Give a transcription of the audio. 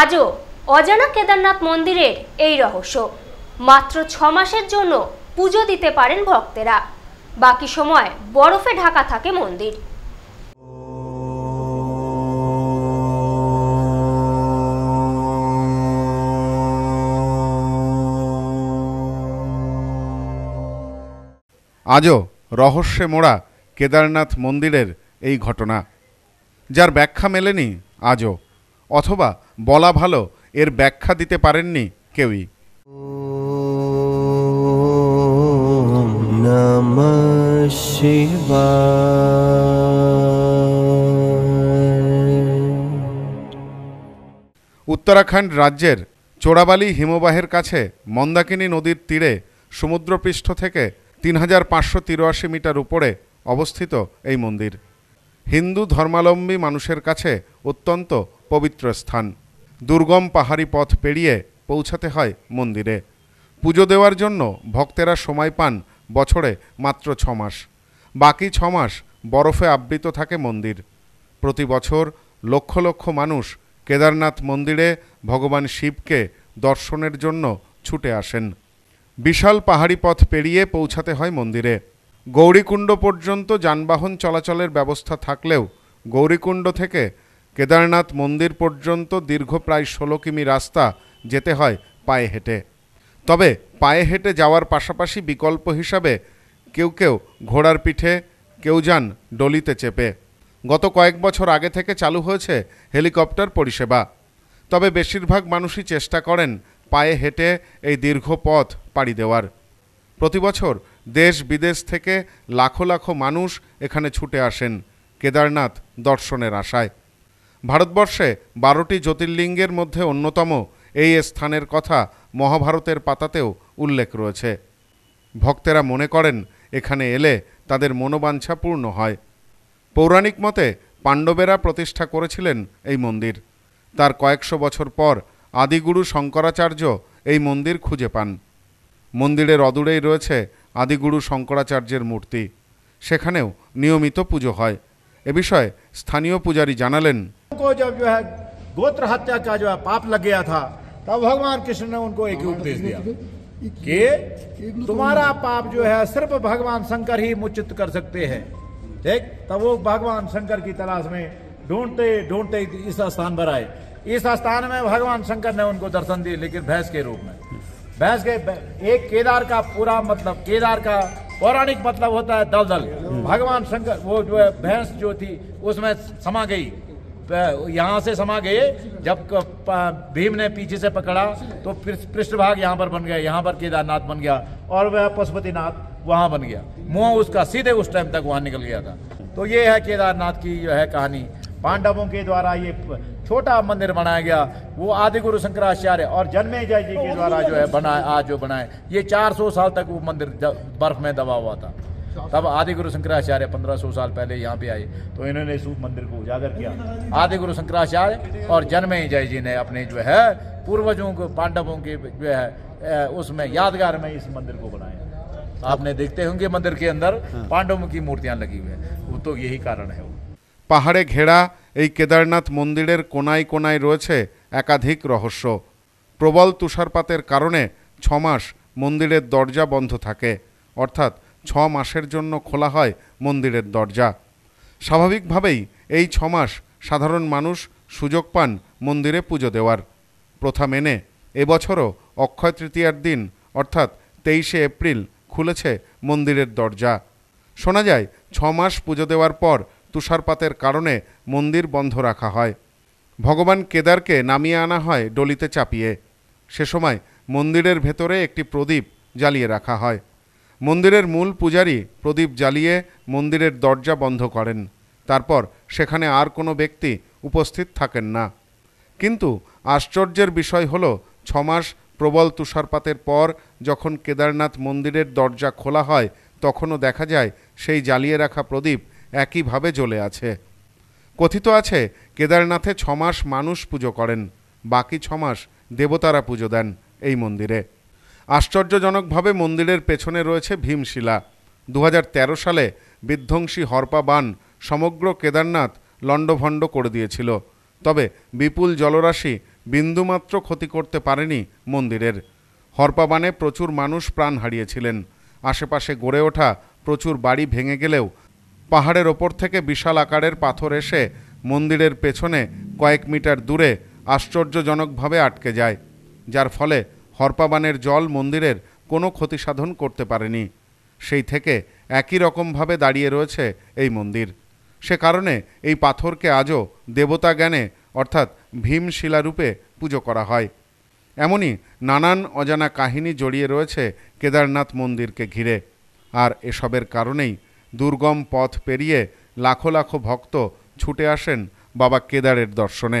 আজও অজানা কেদারনাথ মন্দিরের এই রহস্য মাত্র ছ মাসের জন্য পুজো দিতে পারেন ভক্তেরা বাকি সময় বরফে ঢাকা থাকে মন্দির আজও রহস্যে মোড়া কেদারনাথ মন্দিরের এই ঘটনা যার ব্যাখ্যা মেলেনি আজও অথবা বলা ভালো এর ব্যাখ্যা দিতে পারেননি কেউই উত্তরাখণ্ড রাজ্যের চোরাবালি হিমবাহের কাছে মন্দাকিনী নদীর তীরে সমুদ্রপৃষ্ঠ থেকে তিন হাজার পাঁচশো তিরাশি মিটার উপরে অবস্থিত এই মন্দির হিন্দু ধর্মালম্বী মানুষের কাছে অত্যন্ত পবিত্র স্থান দুর্গম পাহাড়ি পথ পেরিয়ে পৌঁছাতে হয় মন্দিরে পুজো দেওয়ার জন্য ভক্তেরা সময় পান বছরে মাত্র ছমাস বাকি ছমাস বরফে আবৃত থাকে মন্দির প্রতি বছর লক্ষ লক্ষ মানুষ কেদারনাথ মন্দিরে ভগবান শিবকে দর্শনের জন্য ছুটে আসেন বিশাল পাহাড়ি পথ পেরিয়ে পৌঁছাতে হয় মন্দিরে গৌরীকুণ্ড পর্যন্ত যানবাহন চলাচলের ব্যবস্থা থাকলেও গৌরীকুণ্ড থেকে কেদারনাথ মন্দির পর্যন্ত দীর্ঘ প্রায় ষোলো কিমি রাস্তা যেতে হয় পায়ে হেঁটে তবে পায়ে হেঁটে যাওয়ার পাশাপাশি বিকল্প হিসাবে কেউ কেউ ঘোড়ার পিঠে কেউ যান ডলিতে চেপে গত কয়েক বছর আগে থেকে চালু হয়েছে হেলিকপ্টার পরিষেবা তবে বেশিরভাগ মানুষই চেষ্টা করেন পায়ে হেঁটে এই দীর্ঘ পথ পাড়ি দেওয়ার প্রতিবছর দেশ বিদেশ থেকে লাখো লাখো মানুষ এখানে ছুটে আসেন কেদারনাথ দর্শনের আশায় ভারতবর্ষে বারোটি জ্যোতির্লিঙ্গের মধ্যে অন্যতম এই স্থানের কথা মহাভারতের পাতাতেও উল্লেখ রয়েছে ভক্তেরা মনে করেন এখানে এলে তাদের মনোবাঞ্ছা পূর্ণ হয় পৌরাণিক মতে পাণ্ডবেরা প্রতিষ্ঠা করেছিলেন এই মন্দির তার কয়েকশো বছর পর আদিগুরু শঙ্করাচার্য এই মন্দির খুঁজে পান মন্দিরের অদূরেই রয়েছে আদিগুরু শঙ্করাচার্যের মূর্তি সেখানেও নিয়মিত পুজো হয় এ বিষয়ে স্থানীয় পূজারী জানালেন को जब जो है गोत्र हत्या का जो है पाप लग गया था तब भगवान कृष्ण ने उनको एक उपदेश दिया कि तुम्हारा पाप जो है सिर्फ भगवान शंकर ही मुचित कर सकते हैं ठीक तब वो भगवान शंकर की तलाश में ढूंढते ढूंढते इस स्थान पर आए इस स्थान में भगवान शंकर ने उनको दर्शन दिए लेकिन भैंस के रूप में भैंस के एक केदार का पूरा मतलब केदार का पौराणिक मतलब होता है दलदल हम्म। भगवान शंकर वो जो है भैंस जो थी उसमें समा गई यहाँ से समा गए जब भीम ने पीछे से पकड़ा तो पृष्ठ भाग यहाँ पर बन गया यहाँ पर केदारनाथ बन गया और वह पशुपतिनाथ वहाँ बन गया मुँह उसका सीधे उस टाइम तक वहाँ निकल गया था तो ये है केदारनाथ की जो है कहानी पांडवों के द्वारा ये छोटा मंदिर बनाया गया वो आदि गुरु शंकराचार्य और जन्मे जय जी के द्वारा जो है बनाए आज जो बनाए ये 400 साल तक वो मंदिर बर्फ में दबा हुआ था तब आदि गुरु शंकराचार्य पंद्रह सौ साल पहले यहाँ पे आए तो इन्होंने इस मंदिर को उजागर किया आदि गुरु शंकराचार्य और जन्मे जय जी ने अपने जो है पूर्वजों को पांडवों के जो है उसमें यादगार में इस मंदिर को बनाया आपने देखते होंगे मंदिर के अंदर हाँ। पांडवों की मूर्तियां लगी हुई है वो तो यही कारण है পাহাড়ে ঘেরা केदारनाथ मंदिर মন্দিরের কোনায় কোনায় রয়েছে একাধিক রহস্য প্রবল তুষারপাতের কারণে ছমাস মন্দিরের দরজা বন্ধ থাকে অর্থাৎ ছ মাসের জন্য খোলা হয় মন্দিরের দরজা স্বাভাবিকভাবেই এই ছ মাস সাধারণ মানুষ সুযোগ পান মন্দিরে পুজো দেওয়ার প্রথা মেনে এবছরও অক্ষয় তৃতীয়ার দিন অর্থাৎ তেইশে এপ্রিল খুলেছে মন্দিরের দরজা শোনা যায় ছ মাস পুজো দেওয়ার পর তুষারপাতের কারণে মন্দির বন্ধ রাখা হয় ভগবান কেদারকে নামিয়ে আনা হয় ডলিতে চাপিয়ে সে সময় মন্দিরের ভেতরে একটি প্রদীপ জ্বালিয়ে রাখা হয় মন্দিরের মূল পূজারি প্রদীপ জ্বালিয়ে মন্দিরের দরজা বন্ধ করেন তারপর সেখানে আর কোনো ব্যক্তি উপস্থিত থাকেন না কিন্তু আশ্চর্যের বিষয় হল ছমাস প্রবল তুষারপাতের পর যখন কেদারনাথ মন্দিরের দরজা খোলা হয় তখনও দেখা যায় সেই জ্বালিয়ে রাখা প্রদীপ একইভাবে জ্বলে আছে কথিত আছে কেদারনাথে ছমাস মানুষ পুজো করেন বাকি ছমাস দেবতারা পুজো দেন এই মন্দিরে আশ্চর্যজনকভাবে মন্দিরের পেছনে রয়েছে ভীমশিলা দু সালে বিধ্বংসী হরপা বান সমগ্র কেদারনাথ লণ্ডভণ্ড করে দিয়েছিল তবে বিপুল জলরাশি বিন্দুমাত্র ক্ষতি করতে পারেনি মন্দিরের হরপাবানে প্রচুর মানুষ প্রাণ হারিয়েছিলেন আশেপাশে গড়ে ওঠা প্রচুর বাড়ি ভেঙে গেলেও পাহাড়ের ওপর থেকে বিশাল আকারের পাথর এসে মন্দিরের পেছনে কয়েক মিটার দূরে আশ্চর্যজনকভাবে আটকে যায় যার ফলে হরপাবানের জল মন্দিরের কোনো ক্ষতিসাধন করতে পারেনি সেই থেকে একই রকমভাবে দাঁড়িয়ে রয়েছে এই মন্দির সে কারণে এই পাথরকে আজও দেবতা জ্ঞানে অর্থাৎ রূপে পুজো করা হয় এমনই নানান অজানা কাহিনী জড়িয়ে রয়েছে কেদারনাথ মন্দিরকে ঘিরে আর এসবের কারণেই দুর্গম পথ পেরিয়ে লাখো লাখো ভক্ত ছুটে আসেন বাবা কেদারের দর্শনে